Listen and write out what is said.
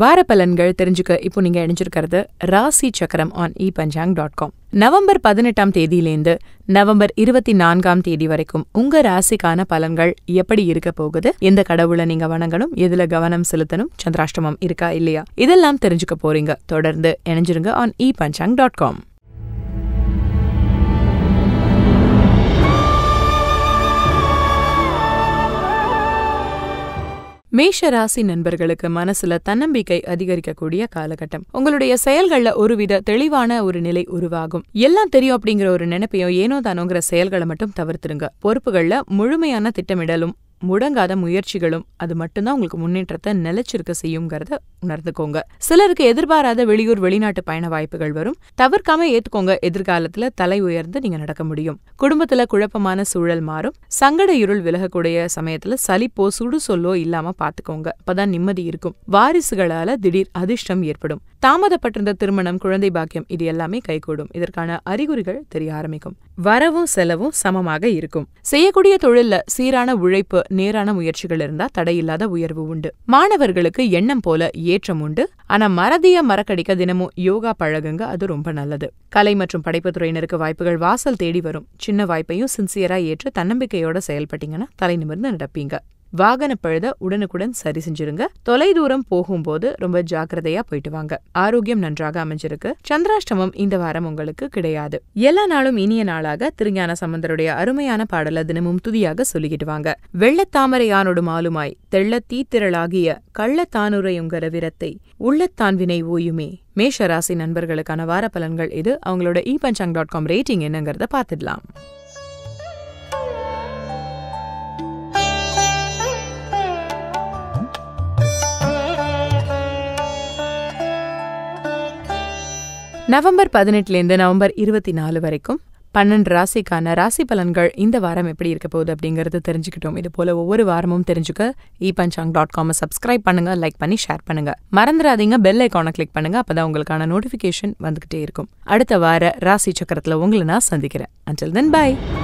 வார பலன்கள் தெரிஞ்சுக்க இப்போ நீங்க இணைஞ்சிருக்கிறது ராசி சக்கரம் on e Panchang dot com November பதினெட்டாம் தேதியிலேருந்து நவம்பர் இருபத்தி நான்காம் தேதி வரைக்கும் உங்க ராசிக்கான பலன்கள் எப்படி இருக்க போகுது எந்த கடவுளை நீங்க வணங்கணும் எதுல கவனம் செலுத்தணும் சந்திராஷ்டமம் இருக்கா இல்லையா இதெல்லாம் தெரிஞ்சுக்க போறீங்க தொடர்ந்து இணைஞ்சிருங்க on e Panchang dot com மேஷ ராசி நண்பர்களுக்கு மனசுல தன்னம்பிக்கை அதிகரிக்கக்கூடிய காலகட்டம் உங்களுடைய செயல்கள்ல ஒருவித தெளிவான ஒரு நிலை உருவாகும் எல்லாம் தெரியும் அப்படிங்கிற ஒரு நினைப்பையும் ஏனோ தானோங்கிற செயல்களை மட்டும் தவிர்த்துருங்க பொறுப்புகள்ல முழுமையான திட்டமிடலும் முடங்காத முயற்சிகளும் அது மட்டும்தான் உங்களுக்கு முன்னேற்றத்தை நிலைச்சிருக்க செய்யுங்கிறத உணர்ந்துக்கோங்க சிலருக்கு எதிர்பாராத வெளியூர் வெளிநாட்டு பயண வாய்ப்புகள் வரும் தவிர்க்காம ஏத்துக்கோங்க எதிர்காலத்துல தலை உயர்ந்து நீங்க நடக்க முடியும் குடும்பத்துல குழப்பமான சூழல் மாறும் சங்கட இருள் விலகக்கூடிய சமயத்துல சலிப்போ சுடு சொல்லோ இல்லாம பாத்துக்கோங்க அப்பதான் நிம்மதி இருக்கும் வாரிசுகளால திடீர் அதிர்ஷ்டம் ஏற்படும் தாமதப்பட்டிருந்த திருமணம் குழந்தை பாக்கியம் இது எல்லாமே கைகூடும் இதற்கான அறிகுறிகள் தெரிய ஆரம்பிக்கும் வரவும் செலவும் சமமாக இருக்கும் செய்யக்கூடிய தொழில்ல சீரான உழைப்பு நேரான முயற்சிகள் இருந்தா தடையில்லாத உயர்வு உண்டு மாணவர்களுக்கு எண்ணம் போல ஏற்றம் உண்டு ஆனா மறதிய மரக்கடிக்க தினமும் யோகா பழகுங்க அது ரொம்ப நல்லது கலை மற்றும் படைப்பு துறையினருக்கு வாய்ப்புகள் வாசல் தேடி வரும் சின்ன வாய்ப்பையும் சின்சியரா ஏற்று தன்னம்பிக்கையோட செயல்பட்டீங்கன்னா தலை நிமிர்ந்து நடப்பீங்க வாகன பழுத உடனுக்குடன் சரி செஞ்சிருங்க தொலைதூரம் போகும்போது ரொம்ப ஜாக்கிரதையா போயிட்டு வாங்க ஆரோக்கியம் நன்றாக அமைஞ்சிருக்கு சந்திராஷ்டமம் இந்த வாரம் உங்களுக்கு கிடையாது எல்லா நாளும் இனிய நாளாக திருஞான சம்பந்தருடைய அருமையான பாடல தினமும் துதியாக சொல்லிக்கிட்டு வாங்க வெள்ளத்தாமரை மாலுமாய் தெள்ள தீத்திரளாகிய கள்ளத்தானுரையுங்கர வீரத்தை உள்ளத்தான் வினை ஓயுமே மேஷராசி நண்பர்களுக்கான வார பலன்கள் இது அவங்களோட e Panchang dot com rating என்னங்கிறத பார்த்துடலாம் நவம்பர் பதினெட்டுலேருந்து நவம்பர் இருபத்தி நாலு வரைக்கும் பன்னெண்டு ராசிக்கான ராசி பலன்கள் இந்த வாரம் எப்படி இருக்க போகுது அப்படிங்கிறது தெரிஞ்சுக்கிட்டோம் இது போல ஒவ்வொரு வாரமும் தெரிஞ்சுக்க இ பஞ்சாங் டாட் காமை சப்ஸ்கிரைப் பண்ணுங்க லைக் பண்ணி ஷேர் பண்ணுங்க மறந்துடாதீங்க பெல் ஐக்கானை கிளிக் பண்ணுங்க அப்பதான் உங்களுக்கான நோட்டிஃபிகேஷன் வந்துகிட்டே இருக்கும் அடுத்த வார ராசி சக்கரத்தில் உங்களை நான் சந்திக்கிறேன் அஞ்சல் தென் பாய்